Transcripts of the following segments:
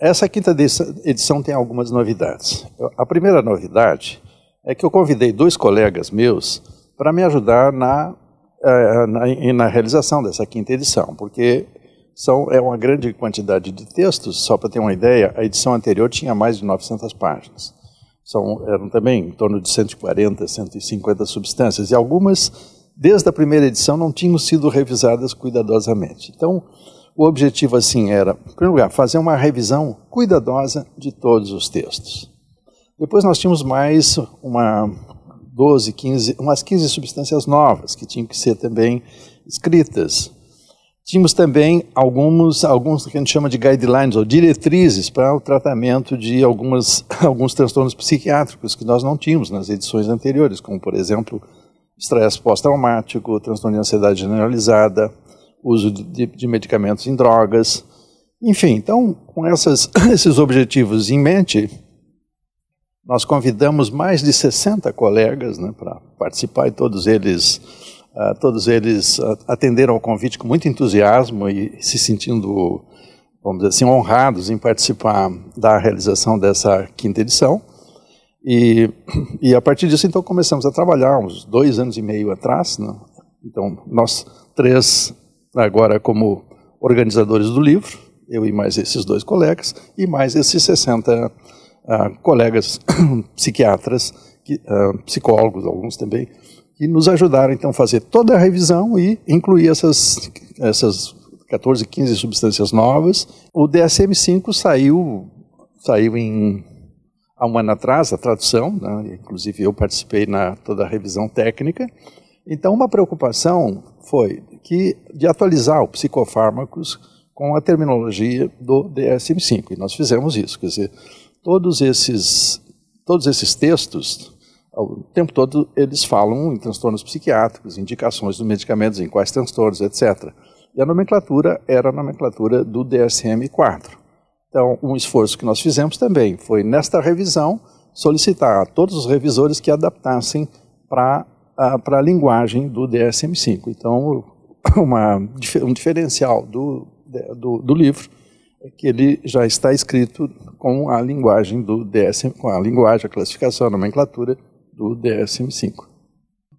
Essa quinta edição tem algumas novidades. A primeira novidade é que eu convidei dois colegas meus para me ajudar na, eh, na, na, realização dessa quinta edição, porque são, é uma grande quantidade de textos, só para ter uma ideia, a edição anterior tinha mais de 900 páginas. São, eram também em torno de 140, 150 substâncias, e algumas, desde a primeira edição, não tinham sido revisadas cuidadosamente. Então, o objetivo, assim, era, em primeiro lugar, fazer uma revisão cuidadosa de todos os textos. Depois nós tínhamos mais uma 12, 15, umas 15 substâncias novas que tinham que ser também escritas. Tínhamos também alguns, alguns que a gente chama de guidelines ou diretrizes para o tratamento de algumas, alguns transtornos psiquiátricos que nós não tínhamos nas edições anteriores, como, por exemplo, estresse pós-traumático, transtorno de ansiedade generalizada, uso de, de medicamentos em drogas. Enfim, então, com essas, esses objetivos em mente, nós convidamos mais de 60 colegas né, para participar e todos eles, uh, todos eles atenderam ao convite com muito entusiasmo e se sentindo, vamos dizer assim, honrados em participar da realização dessa quinta edição. E, e a partir disso, então, começamos a trabalhar uns dois anos e meio atrás. Né? Então, nós três agora como organizadores do livro, eu e mais esses dois colegas, e mais esses 60 uh, ah, colegas psiquiatras, que, uh, psicólogos, alguns também, que nos ajudaram então a fazer toda a revisão e incluir essas, essas 14, 15 substâncias novas. O DSM-5 saiu, saiu em, há um ano atrás, a tradução, né? inclusive eu participei na toda a revisão técnica. Então, uma preocupação foi que de atualizar o psicofármacos com a terminologia do DSM-5. E nós fizemos isso, quer dizer, todos esses, todos esses textos, o tempo todo eles falam em transtornos psiquiátricos, indicações dos medicamentos, em quais transtornos, etc. E a nomenclatura era a nomenclatura do DSM-4. Então, um esforço que nós fizemos também foi, nesta revisão, solicitar a todos os revisores que adaptassem para a linguagem do DSM-5. Então, uma, um diferencial do, do, do, livro é que ele já está escrito com a linguagem do DSM, com a linguagem, a classificação, a nomenclatura do DSM-5.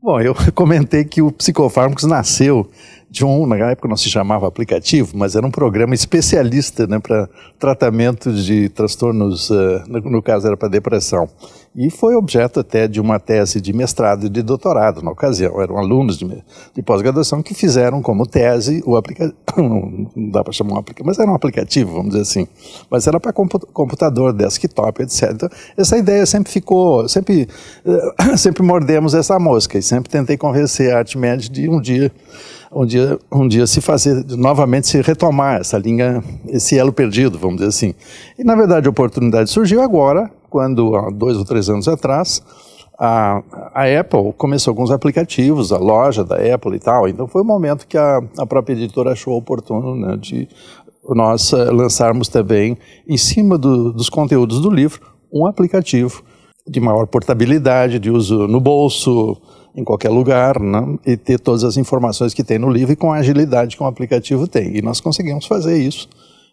Bom, eu comentei que o Psicofármacos nasceu de um, na época não se chamava aplicativo, mas era um programa especialista né, para tratamento de transtornos, uh, no caso era para depressão. E foi objeto até de uma tese de mestrado e de doutorado na ocasião. Eram alunos de, de pós-graduação que fizeram como tese o aplicativo. Não dá para chamar um aplicativo, mas era um aplicativo, vamos dizer assim. Mas era para computador, desktop, etc. Então, essa ideia sempre ficou. Sempre, sempre mordemos essa mosca. E sempre tentei convencer a ArtMed de um dia um dia, um dia se fazer, novamente se retomar essa linha, esse elo perdido, vamos dizer assim. E, na verdade, a oportunidade surgiu agora, quando, há dois ou três anos atrás, a, a, Apple começou com os aplicativos, a loja da Apple e tal. Então foi o um momento que a, a, própria editora achou oportuno né, de nós eh, lançarmos também, em cima do, dos conteúdos do livro, um aplicativo de maior portabilidade, de uso no bolso, em qualquer lugar, né, e ter todas as informações que tem no livro e com a agilidade que um aplicativo tem. E nós conseguimos fazer isso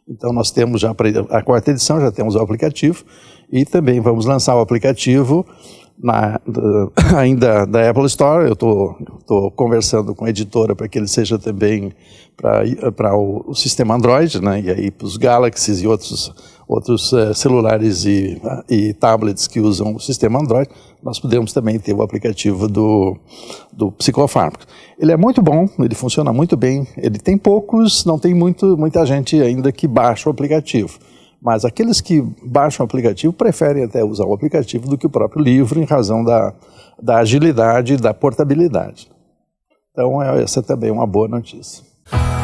então nós temos já a quarta edição, já temos o aplicativo e também vamos lançar o aplicativo na, ainda da Apple Store. Eu estou conversando com a editora para que ele seja também para o, o sistema Android, né? E aí para os Galaxies e outros outros uh, celulares e, e, tablets que usam o sistema Android, nós podemos também ter o aplicativo do, do psicofármaco. Ele é muito bom, ele funciona muito bem, ele tem poucos, não tem muito, muita gente ainda que baixa o aplicativo. Mas aqueles que baixam o aplicativo preferem até usar o aplicativo do que o próprio livro, em razão da, da agilidade e da portabilidade. Então, é, essa é também é uma boa notícia.